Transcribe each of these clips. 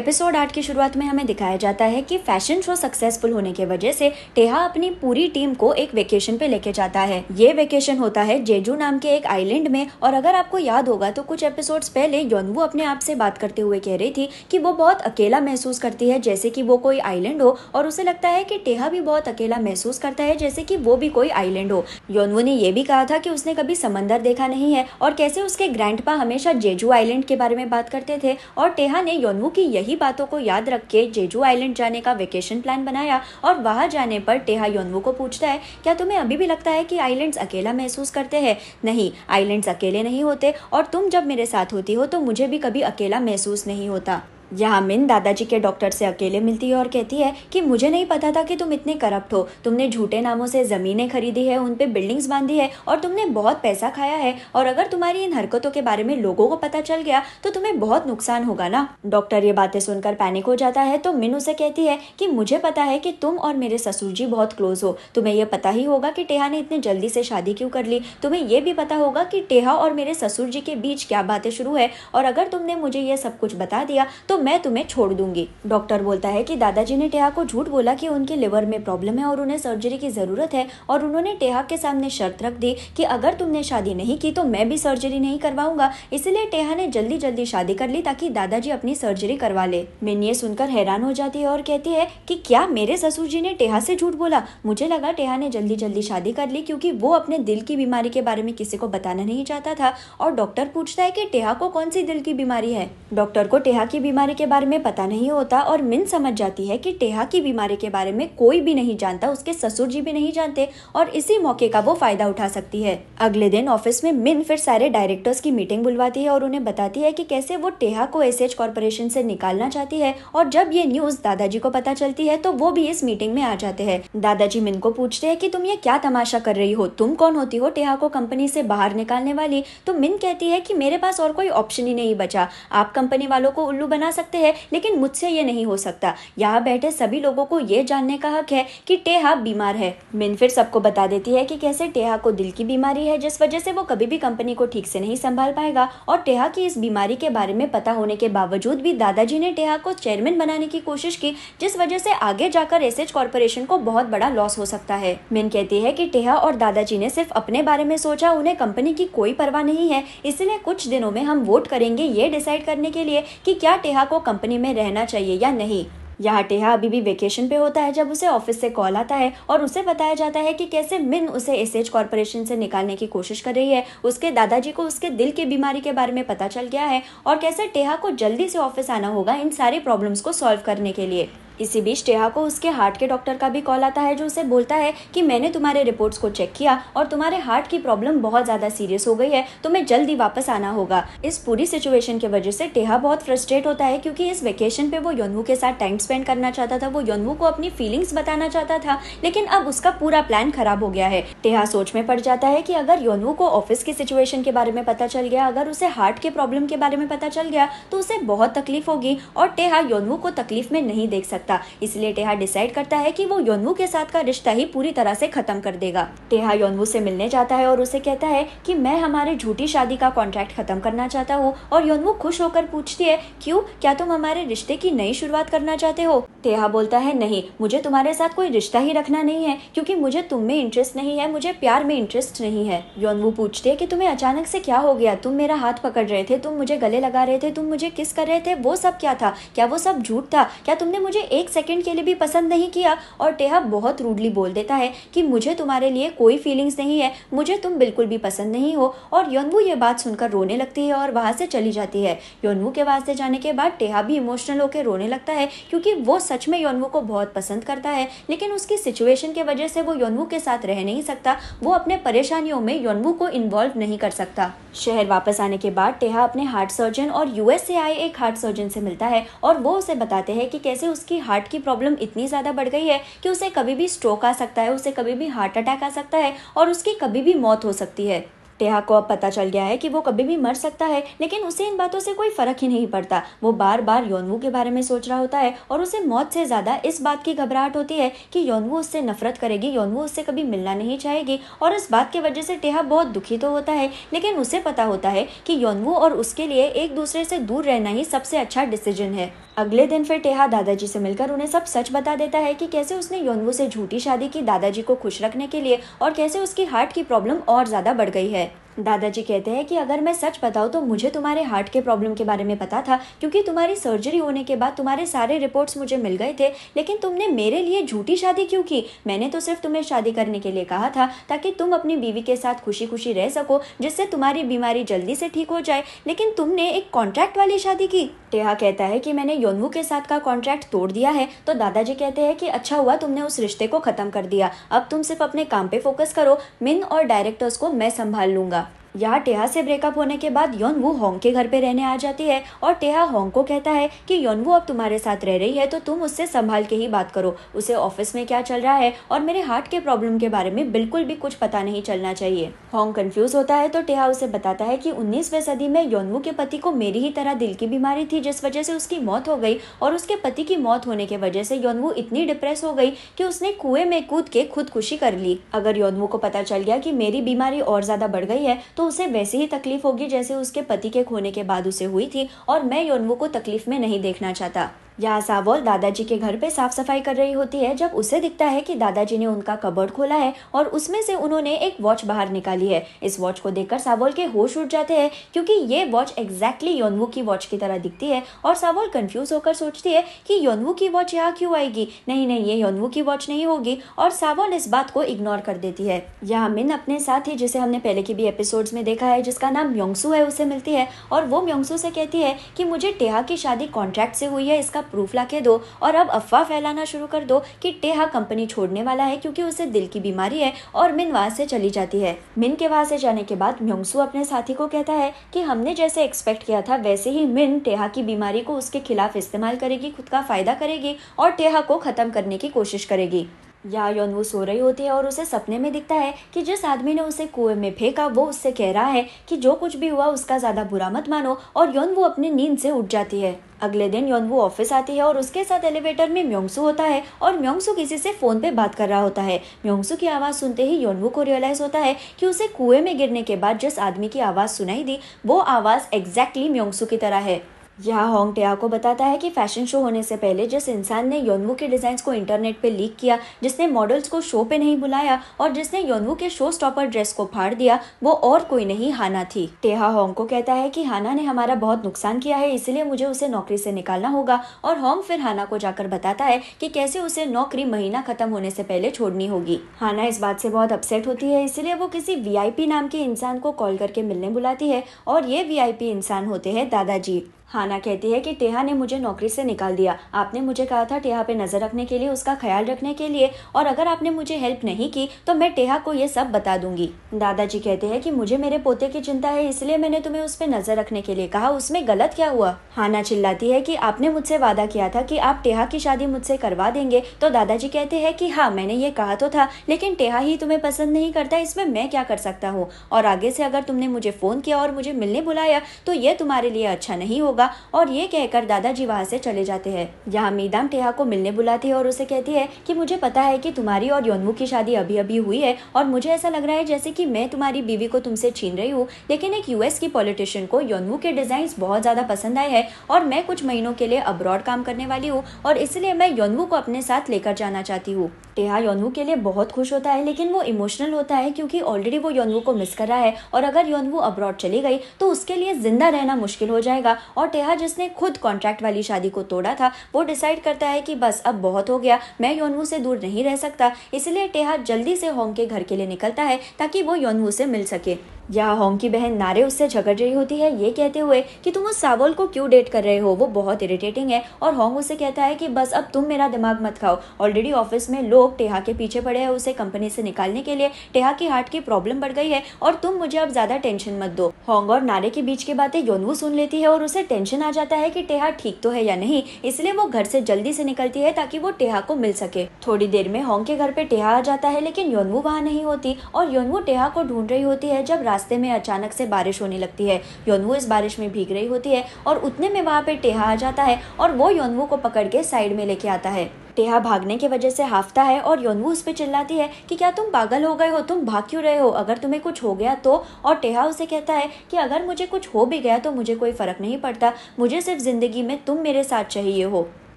episode आठ की शुरुआत में हमें दिखाया जाता है कि फैशन शो सक्सेसफुल होने की वजह से टेहा अपनी पूरी टीम को एक वेकेशन पे लेके जाता है ये वेकेशन होता है जेजू नाम के एक आइलैंड में और अगर आपको याद होगा तो कुछ एपिसोड पहले योनवु अपने आप से बात करते हुए कह रही थी कि वो बहुत अकेला महसूस करती है जैसे कि वो कोई आइलैंड हो और उसे लगता है कि टेहा भी बहुत अकेला महसूस करता है जैसे कि वो भी कोई आइलैंड हो योनवू ने यह भी कहा था कि उसने कभी समंदर देखा नहीं है और कैसे उसके ग्रैंड हमेशा जेजू आइलैंड के बारे में बात करते थे और टेहा ने योनवू की यही यही बातों को याद रख के जेजू आइलैंड जाने का वेकेशन प्लान बनाया और वहां जाने पर टेहा योनवो को पूछता है क्या तुम्हें अभी भी लगता है कि आइलैंड्स अकेला महसूस करते हैं नहीं आइलैंड्स अकेले नहीं होते और तुम जब मेरे साथ होती हो तो मुझे भी कभी अकेला महसूस नहीं होता यहाँ मिन दादाजी के डॉक्टर से अकेले मिलती है और कहती है कि मुझे नहीं पता था कि तुम इतने करप्ट हो तुमने झूठे नामों से ज़मीनें खरीदी है उन पर बिल्डिंग्स बांधी है और तुमने बहुत पैसा खाया है और अगर तुम्हारी इन हरकतों के बारे में लोगों को पता चल गया तो तुम्हें बहुत नुकसान होगा ना डॉक्टर ये बातें सुनकर पैनिक हो जाता है तो मिन उसे कहती है कि मुझे पता है कि तुम और मेरे ससुर जी बहुत क्लोज हो तुम्हें यह पता ही होगा कि टेहा ने इतने जल्दी से शादी क्यों कर ली तुम्हें यह भी पता होगा कि टेहा और मेरे ससुर जी के बीच क्या बातें शुरू है और अगर तुमने मुझे यह सब कुछ बता दिया तो मैं तुम्हें छोड़ दूंगी डॉक्टर बोलता है कि दादाजी ने टेहा को झूठ बोला कि उनके लिवर में प्रॉब्लम है और उन्हें सर्जरी की ज़रूरत है और उन्होंने टेहा के सामने शर्त रख दी कि अगर तुमने शादी नहीं की तो मैं भी सर्जरी नहीं करवाऊंगा इसलिए टेहा ने जल्दी जल्दी शादी कर ली ताकि दादाजी अपनी सर्जरी करवा ले मिन ये सुनकर हैरान हो जाती है और कहती है कि क्या मेरे ससुर जी ने टेहा से झूठ बोला मुझे लगा टेहा ने जल्दी जल्दी शादी कर ली क्योंकि वो अपने दिल की बीमारी के बारे में किसी को बताना नहीं चाहता था और डॉक्टर पूछता है कि टेहा को कौन सी दिल की बीमारी है डॉक्टर को टेहा की बीमारी बीमारी के बारे में पता नहीं होता और मिन समझ जाती है कि टेहा की बीमारी के बारे में कोई भी नहीं जानता उसके ससुर जी भी नहीं जानते और इसी मौके का वो फायदा उठा सकती है अगले दिन ऑफिस में मिन फिर सारे डायरेक्टर्स की मीटिंग बुलवाती है और उन्हें बताती है की कैसे वो टेहा को एस एच कॉरपोरेशन निकालना चाहती है और जब ये न्यूज दादाजी को पता चलती है तो वो भी इस मीटिंग में आ जाते हैं दादाजी मिन को पूछते हैं कि तुम ये क्या तमाशा कर रही हो तुम कौन होती हो टेहा को कंपनी से बाहर निकालने वाली तो मिन कहती है कि मेरे पास और कोई ऑप्शन ही नहीं बचा आप कंपनी वालों को उल्लू बना सकते हैं लेकिन मुझसे ये नहीं हो सकता यहाँ बैठे सभी लोगों को ये जानने का हक है कि टेहा बीमार है मिन फिर सबको बता देती है कि कैसे टेहा को दिल की बीमारी है जिस वजह से वो कभी भी कंपनी को ठीक से नहीं संभाल पाएगा और टेहा की इस बीमारी के बारे में पता होने के बावजूद भी दादाजी ने टेहा को चेयरमैन बनाने की कोशिश की जिस वजह से आगे जाकर एस एच कॉरपोरेशन को बहुत बड़ा लॉस हो सकता है मिन कहती है की टेहा और दादाजी ने सिर्फ अपने बारे में सोचा उन्हें कंपनी की कोई परवाह नहीं है इसलिए कुछ दिनों में हम वोट करेंगे ये डिसाइड करने के लिए की क्या टेहा को कंपनी में रहना चाहिए या नहीं यहाँ टेहा अभी भी वेकेशन पे होता है जब उसे ऑफिस से कॉल आता है और उसे बताया जाता है कि कैसे मिन उसे एस एच कॉरपोरेशन से निकालने की कोशिश कर रही है उसके दादाजी को उसके दिल की बीमारी के बारे में पता चल गया है और कैसे टेहा को जल्दी से ऑफिस आना होगा इन सारी प्रॉब्लम्स को सॉल्व करने के लिए इसी बीच टेहा को उसके हार्ट के डॉक्टर का भी कॉल आता है जो उसे बोलता है कि मैंने तुम्हारे रिपोर्ट्स को चेक किया और तुम्हारे हार्ट की प्रॉब्लम बहुत ज़्यादा सीरियस हो गई है तुम्हें तो जल्दी वापस आना होगा इस पूरी सिचुएशन की वजह से टेहा बहुत फ्रस्ट्रेट होता है क्योंकि इस वेकेशन पे वो योनवू के साथ टाइम स्पेंड करना चाहता था वो योनवू को अपनी फीलिंग्स बताना चाहता था लेकिन अब उसका पूरा प्लान खराब हो गया है टेहा सोच में पड़ जाता है कि अगर योनू को ऑफिस की सिचुएशन के बारे में पता चल गया अगर उसे हार्ट के प्रॉब्लम के बारे में पता चल गया तो उसे बहुत तकलीफ होगी और टेहा योनू को तकलीफ में नहीं देख सकता इसलिए टेहा डिसाइड करता है कि वो योनू के साथ का रिश्ता ही पूरी तरह से खत्म कर देगा टेहा योनू से मिलने जाता है और उसे कहता है कि मैं हमारे झूठी शादी का कॉन्ट्रैक्ट खत्म करना चाहता हूँ और योनू खुश होकर पूछती है क्यूँ क्या तुम हमारे रिश्ते की नई शुरुआत करना चाहते हो टेहा बोलता है नहीं मुझे तुम्हारे साथ कोई रिश्ता ही रखना नहीं है क्यूँकी मुझे तुम में इंटरेस्ट नहीं है मुझे प्यार में इंटरेस्ट नहीं है योनवू पूछते कि तुम्हें अचानक से क्या हो गया तुम मेरा हाथ पकड़ रहे थे तुम मुझे गले लगा रहे थे तुम मुझे किस कर रहे थे वो सब क्या था क्या वो सब झूठ था क्या तुमने मुझे एक सेकंड के लिए भी पसंद नहीं किया और टेहा बहुत रूडली बोल देता है कि मुझे तुम्हारे लिए कोई फीलिंग्स नहीं है मुझे तुम बिल्कुल भी पसंद नहीं हो और योनवू ये बात सुनकर रोने लगती है और वहाँ से चली जाती है योनवू के वास्ते जाने के बाद टेहा भी इमोशनल होकर रोने लगता है क्योंकि वो सच में योनवू को बहुत पसंद करता है लेकिन उसकी सिचुएशन की वजह से वो योनवू के साथ रह नहीं सकता सकता वो अपने परेशानियों में योनबू को इन्वॉल्व नहीं कर सकता शहर वापस आने के बाद टेहा अपने हार्ट सर्जन और यूएस से आए एक हार्ट सर्जन से मिलता है और वो उसे बताते हैं कि कैसे उसकी हार्ट की प्रॉब्लम इतनी ज़्यादा बढ़ गई है कि उसे कभी भी स्ट्रोक आ सकता है उसे कभी भी हार्ट अटैक आ सकता है और उसकी कभी भी मौत हो सकती है टेहा को अब पता चल गया है कि वो कभी भी मर सकता है लेकिन उसे इन बातों से कोई फर्क ही नहीं पड़ता वो बार बार योनवू के बारे में सोच रहा होता है और उसे मौत से ज़्यादा इस बात की घबराहट होती है कि योनवू उससे नफरत करेगी योनवू उससे कभी मिलना नहीं चाहेगी और इस बात की वजह से टेहा बहुत दुखी तो होता है लेकिन उसे पता होता है कि योनवू और उसके लिए एक दूसरे से दूर रहना ही सबसे अच्छा डिसीजन है अगले दिन फिर टेहा दादाजी से मिलकर उन्हें सब सच बता देता है कि कैसे उसने योनवू से झूठी शादी की दादाजी को खुश रखने के लिए और कैसे उसकी हार्ट की प्रॉब्लम और ज़्यादा बढ़ गई है दादाजी कहते हैं कि अगर मैं सच बताऊँ तो मुझे तुम्हारे हार्ट के प्रॉब्लम के बारे में पता था क्योंकि तुम्हारी सर्जरी होने के बाद तुम्हारे सारे रिपोर्ट्स मुझे मिल गए थे लेकिन तुमने मेरे लिए झूठी शादी क्यों की मैंने तो सिर्फ तुम्हें शादी करने के लिए कहा था ताकि तुम अपनी बीवी के साथ खुशी खुशी रह सको जिससे तुम्हारी बीमारी जल्दी से ठीक हो जाए लेकिन तुमने एक कॉन्ट्रैक्ट वाली शादी की टेहा कहता है कि मैंने योनवू के साथ का कॉन्ट्रैक्ट तोड़ दिया है तो दादाजी कहते हैं कि अच्छा हुआ तुमने उस रिश्ते को खत्म कर दिया अब तुम सिर्फ अपने काम पे फोकस करो मिन और डायरेक्टर्स को मैं संभाल लूंगा यहाँ टेहा से ब्रेकअप होने के बाद योनवू होंग के घर पे रहने आ जाती है और टेहा होंग को कहता है कि योनवू अब तुम्हारे साथ रह रही है तो तुम उससे संभाल के ही बात करो उसे ऑफिस में क्या चल रहा है और मेरे हार्ट के प्रॉब्लम के बारे में बिल्कुल भी कुछ पता नहीं चलना चाहिए होंग कन्फ्यूज होता है तो टेहा उसे बताता है कि उन्नीसवें सदी में योनवू के पति को मेरी ही तरह दिल की बीमारी थी जिस वजह से उसकी मौत हो गई और उसके पति की मौत होने की वजह से योनवू इतनी डिप्रेस हो गई कि उसने कुएं में कूद के खुदकुशी कर ली अगर योनवू को पता चल गया कि मेरी बीमारी और ज्यादा बढ़ गई है तो उसे वैसे ही तकलीफ होगी जैसे उसके पति के खोने के बाद उसे हुई थी और मैं योनवू को तकलीफ में नहीं देखना चाहता यहाँ सावल दादाजी के घर पे साफ सफाई कर रही होती है जब उसे दिखता है कि दादाजी ने उनका कबर्ड खोला है और उसमें से उन्होंने एक वॉच बाहर निकाली है इस वॉच को देखकर सावल के होश उठ जाते हैं क्योंकि ये वॉच एग्जैक्टली योनवू की वॉच की तरह दिखती है और सावल कन्फ्यूज होकर सोचती है कि योनवू की वॉच यहाँ क्यों आएगी नहीं नहीं ये योनवू की वॉच नहीं होगी और सावल इस बात को इग्नोर कर देती है यहाँ मिन अपने साथ ही जिसे हमने पहले के भी एपिसोड्स में देखा है जिसका नाम म्योंगसू है उसे मिलती है और वो म्योंगसू से कहती है कि मुझे टेहा की शादी कॉन्ट्रैक्ट से हुई है इसका प्रूफ ला के दो और अब अफवाह फैलाना शुरू कर दो कि टेहा कंपनी छोड़ने वाला है क्योंकि उसे दिल की बीमारी है और मिन वहाँ से चली जाती है मिन के वहाँ से जाने के बाद म्योंगसू अपने साथी को कहता है कि हमने जैसे एक्सपेक्ट किया था वैसे ही मिन टेहा की बीमारी को उसके खिलाफ इस्तेमाल करेगी खुद का फायदा करेगी और टेहा को खत्म करने की कोशिश करेगी या यौन वो सो रही होती है और उसे सपने में दिखता है कि जिस आदमी ने उसे कुएं में फेंका वो उससे कह रहा है कि जो कुछ भी हुआ उसका ज़्यादा बुरा मत मानो और यौन वो अपनी नींद से उठ जाती है अगले दिन योनवू ऑफिस आती है और उसके साथ एलिवेटर में म्योंगसू होता है और म्योंगसू किसी से फ़ोन पे बात कर रहा होता है म्योंगसू की आवाज़ सुनते ही योनवू को रियलाइज़ होता है कि उसे कुएं में गिरने के बाद जिस आदमी की आवाज़ सुनाई दी वो आवाज़ एग्जैक्टली म्योंगसू की तरह है होंग टेहा को बताता है कि फैशन शो होने से पहले जिस इंसान ने योनवू के डिज़ाइंस को इंटरनेट पे लीक किया जिसने मॉडल्स को शो पे नहीं बुलाया और जिसने योनवू के शो स्टॉपर ड्रेस को फाड़ दिया वो और कोई नहीं हाना थी टेहा होंग को कहता है कि हाना ने हमारा बहुत नुकसान किया है इसलिए मुझे उसे नौकरी से निकालना होगा और होंग फिर हाना को जाकर बताता है कि कैसे उसे नौकरी महीना खत्म होने से पहले छोड़नी होगी हाना इस बात से बहुत अपसेट होती है इसलिए वो किसी वी नाम के इंसान को कॉल करके मिलने बुलाती है और ये वी इंसान होते हैं दादाजी हाना कहती है कि टेहा ने मुझे नौकरी से निकाल दिया आपने मुझे कहा था टेहा पे नज़र रखने के लिए उसका ख्याल रखने के लिए और अगर आपने मुझे हेल्प नहीं की तो मैं टेहा को ये सब बता दूंगी दादाजी कहते हैं कि मुझे मेरे पोते की चिंता है इसलिए मैंने तुम्हें उस पर नज़र रखने के लिए कहा उसमें गलत क्या हुआ हाना चिल्लाती है की आपने मुझसे वादा किया था कि आप टेहा की शादी मुझसे करवा देंगे तो दादाजी कहते हैं की हाँ मैंने ये कहा तो था लेकिन टेहा ही तुम्हें पसंद नहीं करता इसमें मैं क्या कर सकता हूँ और आगे से अगर तुमने मुझे फ़ोन किया और मुझे मिलने बुलाया तो ये तुम्हारे लिए अच्छा नहीं होगा होगा और ये कहकर दादाजी वहाँ से चले जाते हैं यहाँ मीदाम टेहा को मिलने बुलाती है और उसे कहती है कि मुझे पता है कि तुम्हारी और योनमु की शादी अभी अभी हुई है और मुझे ऐसा लग रहा है जैसे कि मैं तुम्हारी बीवी को तुमसे छीन रही हूँ लेकिन एक यूएस की पॉलिटिशियन को योनमु के डिजाइन बहुत ज़्यादा पसंद आए हैं और मैं कुछ महीनों के लिए अब्रॉड काम करने वाली हूँ और इसलिए मैं योनमु को अपने साथ लेकर जाना चाहती हूँ टेहा योनवू के लिए बहुत खुश होता है लेकिन वो इमोशनल होता है क्योंकि ऑलरेडी वो योनवू को मिस कर रहा है और अगर योनवू अब्रॉड चली गई तो उसके लिए जिंदा रहना मुश्किल हो जाएगा और टेहा जिसने खुद कॉन्ट्रैक्ट वाली शादी को तोड़ा था वो डिसाइड करता है कि बस अब बहुत हो गया मैं योनवू से दूर नहीं रह सकता इसलिए टेहा जल्दी से होंग के घर के लिए निकलता है ताकि वो योनवू से मिल सके यहाँ होंग की बहन नारे उससे झगड़ रही होती है ये कहते हुए कि तुम उस सावल को क्यों डेट कर रहे हो वो बहुत इरिटेटिंग है और होंग उसे कहता है कि बस अब तुम मेरा दिमाग मत खाओ ऑलरेडी ऑफिस में लोग लोग टेहा के पीछे पड़े हैं उसे कंपनी से निकालने के लिए टेहा की हार्ट की प्रॉब्लम बढ़ गई है और तुम मुझे अब ज्यादा टेंशन मत दो होंग और नारे के बीच की बातें योनवू सुन लेती है और उसे टेंशन आ जाता है की टेहा ठीक तो है या नहीं इसलिए वो घर से जल्दी से निकलती है ताकि वो टेहा को मिल सके थोड़ी देर में होंग के घर पे टेहा आ जाता है लेकिन योनवू वहाँ नहीं होती और योनवू टेहा को ढूंढ रही होती है जब रास्ते में अचानक से बारिश होने लगती है योनवू इस बारिश में भीग रही होती है और उतने में वहाँ पे टेहा आ जाता है और वो योनवू को पकड़ के साइड में लेके आता है टेहा भागने की वजह से हाफता है और योनवू उस पर चिल्लाती है कि क्या तुम पागल हो गए हो तुम भाग क्यों रहे हो अगर तुम्हें कुछ हो गया तो और टेहा उसे कहता है कि अगर मुझे कुछ हो भी गया तो मुझे कोई फ़र्क नहीं पड़ता मुझे सिर्फ ज़िंदगी में तुम मेरे साथ चाहिए हो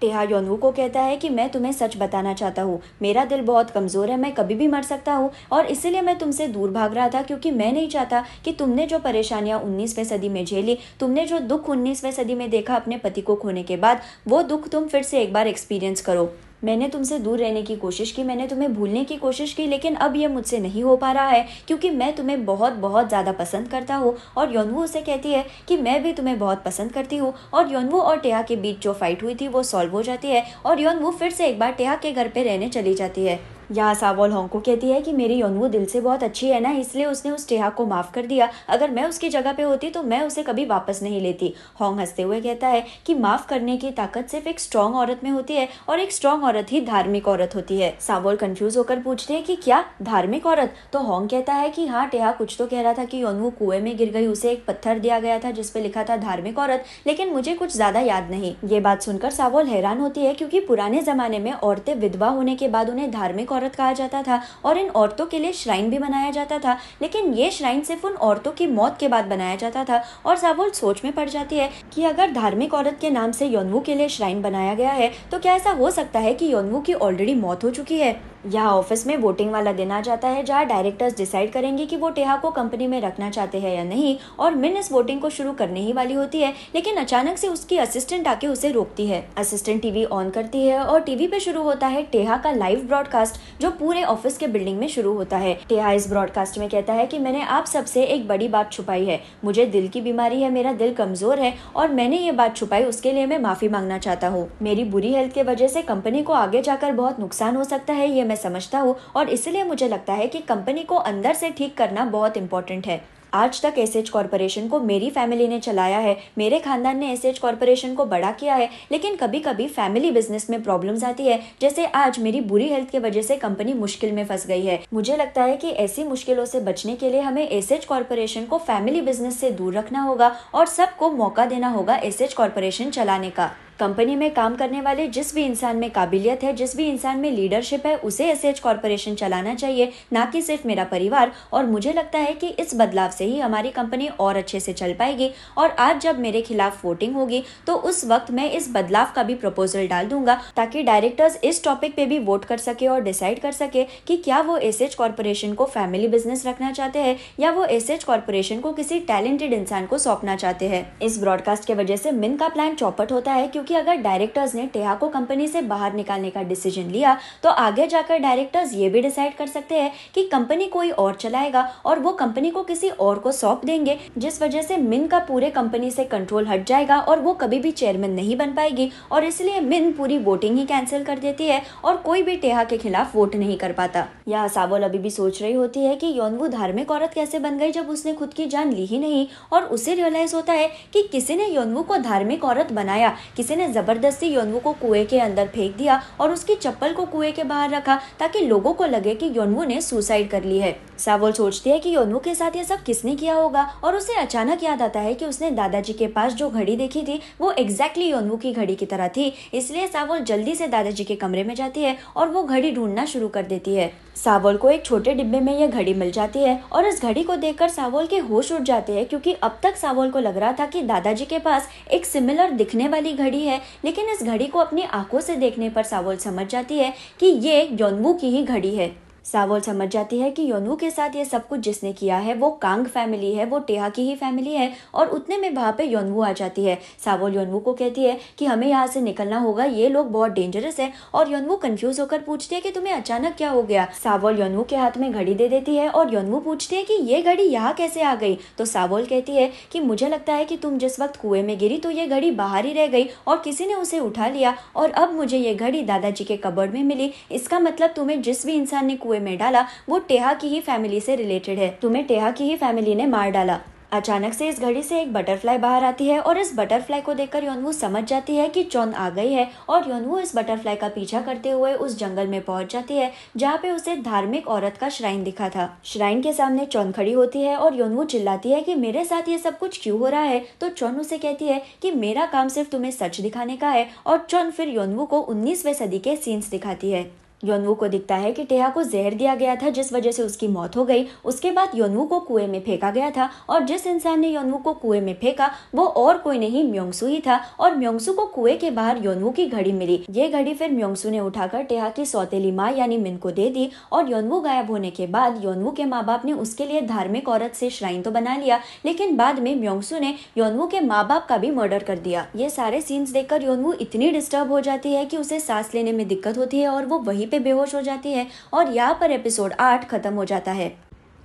टेहा योनवू को कहता है कि मैं तुम्हें सच बताना चाहता हूँ मेरा दिल बहुत कमज़ोर है मैं कभी भी मर सकता हूँ और इसीलिए मैं तुमसे दूर भाग रहा था क्योंकि मैं नहीं चाहता कि तुमने जो परेशानियाँ उन्नीसवें सदी में झेली तुमने जो दुख उन्नीसवें सदी में देखा अपने पति को खोने के बाद वो दुख तुम फिर से एक बार एक्सपीरियंस करो मैंने तुमसे दूर रहने की कोशिश की मैंने तुम्हें भूलने की कोशिश की लेकिन अब यह मुझसे नहीं हो पा रहा है क्योंकि मैं तुम्हें बहुत बहुत ज़्यादा पसंद करता हूँ और योनवू उसे कहती है कि मैं भी तुम्हें बहुत पसंद करती हूँ और योनवू और टेहा के बीच जो फाइट हुई थी वो सॉल्व हो जाती है और योनवू फिर से एक बार टेहा के घर पर रहने चली जाती है यहाँ सावोल होंको कहती है कि मेरी यौनवु दिल से बहुत अच्छी है ना इसलिए उसने उस टेहा को माफ़ कर दिया अगर मैं उसकी जगह पे होती तो मैं उसे कभी वापस नहीं लेती होंग हंसते हुए कहता है कि माफ़ करने की ताकत सिर्फ एक स्ट्रांग औरत में होती है और एक स्ट्रांग औरत ही धार्मिक औरत होती है सावोल कन्फ्यूज होकर पूछते है की क्या धार्मिक औरत तो होंग कहता है की हाँ टेहा कुछ तो कह रहा था की यौनवु कुएं में गिर गई उसे एक पत्थर दिया गया था जिसपे लिखा था धार्मिक औरत लेकिन मुझे कुछ ज़्यादा याद नहीं ये बात सुनकर सावोल हैरान होती है क्योंकि पुराने ज़माने में औरतें विधवा होने के बाद उन्हें धार्मिक औरत कहा जाता था और इन औरतों के लिए श्राइन भी बनाया जाता था लेकिन ये श्राइन सिर्फ उन औरतों की मौत के बाद बनाया जाता था और सावोल सोच में पड़ जाती है कि अगर धार्मिक औरत के नाम से यौनवू के लिए श्राइन बनाया गया है तो क्या ऐसा हो सकता है कि यौनवू की ऑलरेडी मौत हो चुकी है यहाँ ऑफिस में वोटिंग वाला दिन आ जाता है जहाँ डायरेक्टर्स डिसाइड करेंगे कि वो टेहा को कंपनी में रखना चाहते हैं या नहीं और मिन इस वोटिंग को शुरू करने ही वाली होती है लेकिन अचानक से उसकी असिस्टेंट आके उसे रोकती है असिस्टेंट टीवी ऑन करती है और टीवी पे शुरू होता है टेहा का लाइव ब्रॉडकास्ट जो पूरे ऑफिस के बिल्डिंग में शुरू होता है टेहा इस ब्रॉडकास्ट में कहता है की मैंने आप सबसे एक बड़ी बात छुपाई है मुझे दिल की बीमारी है मेरा दिल कमजोर है और मैंने ये बात छुपाई उसके लिए मैं माफी मांगना चाहता हूँ मेरी बुरी हेल्थ की वजह से कंपनी को आगे जाकर बहुत नुकसान हो सकता है ये मैं समझता हूँ और इसलिए मुझे लगता है कि कंपनी को अंदर से ठीक करना बहुत इंपॉर्टेंट है आज तक एस एच कॉरपोरेशन को मेरी फैमिली ने चलाया है मेरे खानदान ने एस एच कॉरपोरेशन को बड़ा किया है लेकिन कभी कभी फैमिली बिजनेस में प्रॉब्लम्स आती है जैसे आज मेरी बुरी हेल्थ की वजह से कंपनी मुश्किल में फंस गई है मुझे लगता है कि ऐसी मुश्किलों से बचने के लिए हमें एस एच कॉरपोरेशन को फैमिली बिजनेस से दूर रखना होगा और सबको मौका देना होगा एस एच कॉरपोरेशन चलाने का कंपनी में काम करने वाले जिस भी इंसान में काबिलियत है जिस भी इंसान में लीडरशिप है उसे एस एच कॉरपोरेशन चलाना चाहिए ना कि सिर्फ मेरा परिवार और मुझे लगता है कि इस बदलाव से ही हमारी कंपनी और अच्छे से चल पाएगी और आज जब मेरे खिलाफ वोटिंग होगी तो उस वक्त मैं इस बदलाव का भी प्रपोजल डाल दूंगा ताकि डायरेक्टर्स इस टॉपिक पे भी वोट कर सके और डिसाइड कर सके कि क्या वो एस एच कॉरपोरेशन को फैमिली बिजनेस रखना चाहते हैं या वो एस एच कॉरपोरेशन को किसी टैलेंटेड इंसान को सौंपना चाहते हैं इस ब्रॉडकास्ट की वजह से मिन का प्लान चौपट होता है क्योंकि क्योंकि अगर डायरेक्टर्स ने टेहा को कंपनी से बाहर निकालने का डिसीजन लिया तो आगे जाकर डायरेक्टर्स ये भी डिसाइड कर सकते हैं कि कंपनी कोई और चलाएगा और वो कंपनी को किसी और को सौंप देंगे जिस वजह से मिन का पूरे कंपनी से कंट्रोल हट जाएगा और वो कभी भी चेयरमैन नहीं बन पाएगी और इसलिए मिन पूरी वोटिंग ही कैंसिल कर देती है और कोई भी टेहा के खिलाफ वोट नहीं कर पाता यह सावल अभी भी सोच रही होती है की यौनवु धार्मिक औरत कैसे बन गई जब उसने खुद की जान ली ही नहीं और उसे रियलाइज होता है कि किसी ने योनवू को धार्मिक औरत बनाया किसी ने जबरदस्ती योनवू को कुएं के अंदर फेंक दिया और उसकी चप्पल को कुएं के बाहर रखा ताकि लोगों को लगे कि योनवू ने सुसाइड कर ली है सावल सोचती है कि योनवू के साथ ये सब किसने किया होगा और उसे अचानक याद आता है कि उसने दादाजी के पास जो घड़ी देखी थी वो एग्जैक्टली योनवू की घड़ी की तरह थी इसलिए सावल जल्दी से दादाजी के कमरे में जाती है और वो घड़ी ढूंढना शुरू कर देती है सावल को एक छोटे डिब्बे में यह घड़ी मिल जाती है और इस घड़ी को देखकर सावल के होश उठ जाते हैं क्योंकि अब तक सावल को लग रहा था कि दादाजी के पास एक सिमिलर दिखने वाली घड़ी है है लेकिन इस घड़ी को अपनी आंखों से देखने पर सावल समझ जाती है कि ये योनवू की ही घड़ी है सावोल समझ जाती है कि योनू के साथ ये सब कुछ जिसने किया है वो कांग फैमिली है वो टेहा की ही फैमिली है और उतने में वहाँ पे योनवू आ जाती है सावोल योनवू को कहती है कि हमें यहाँ से निकलना होगा ये लोग बहुत डेंजरस है और योनवू कंफ्यूज होकर पूछती है कि तुम्हें अचानक क्या हो गया सावोल योनवू के हाथ में घड़ी दे देती है और योनवू पूछती है कि ये घड़ी यहाँ कैसे आ गई तो सावोल कहती है कि मुझे लगता है कि तुम जिस वक्त कुएं में गिरी तो ये घड़ी बाहर ही रह गई और किसी ने उसे उठा लिया और अब मुझे ये घड़ी दादाजी के कबर्ड में मिली इसका मतलब तुम्हें जिस भी इंसान ने कुएं कुएं में डाला वो टेहा की ही फैमिली से रिलेटेड है तुम्हें टेहा की ही फैमिली ने मार डाला अचानक से इस घड़ी से एक बटरफ्लाई बाहर आती है और इस बटरफ्लाई को देखकर योनवू समझ जाती है कि चौन आ गई है और योनवू इस बटरफ्लाई का पीछा करते हुए उस जंगल में पहुंच जाती है जहाँ पे उसे धार्मिक औरत का श्राइन दिखा था श्राइन के सामने चौन खड़ी होती है और योनवू चिल्लाती है कि मेरे साथ ये सब कुछ क्यूँ हो रहा है तो चौन उसे कहती है की मेरा काम सिर्फ तुम्हें सच दिखाने का है और चौन फिर योनवू को उन्नीसवे सदी के सीन्स दिखाती है योनवू को दिखता है कि टेहा को जहर दिया गया था जिस वजह से उसकी मौत हो गई उसके बाद योनवू को कुएं में फेंका गया था और जिस इंसान ने योनवू को कुएं में फेंका वो और कोई नहीं म्योंगसु ही था और म्योंगसु को कुएं के बाहर योनवू की घड़ी मिली ये घड़ी फिर म्योंगसु ने उठाकर टेहा की सौतेली माँ यानी मिन को दे दी और योनवू गायब होने के बाद योनवू के माँ बाप ने उसके लिए धार्मिक औरत से श्राइन तो बना लिया लेकिन बाद में म्योंगसु ने योनवू के माँ बाप का भी मर्डर कर दिया ये सारे सीन्स देखकर योनवू इतनी डिस्टर्ब हो जाती है की उसे सांस लेने में दिक्कत होती है और वो वही पे बेहोश हो जाती है और यहाँ पर एपिसोड आठ खत्म हो जाता है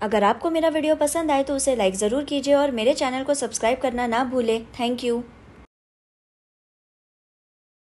अगर आपको मेरा वीडियो पसंद आए तो उसे लाइक ज़रूर कीजिए और मेरे चैनल को सब्सक्राइब करना ना भूलें थैंक यू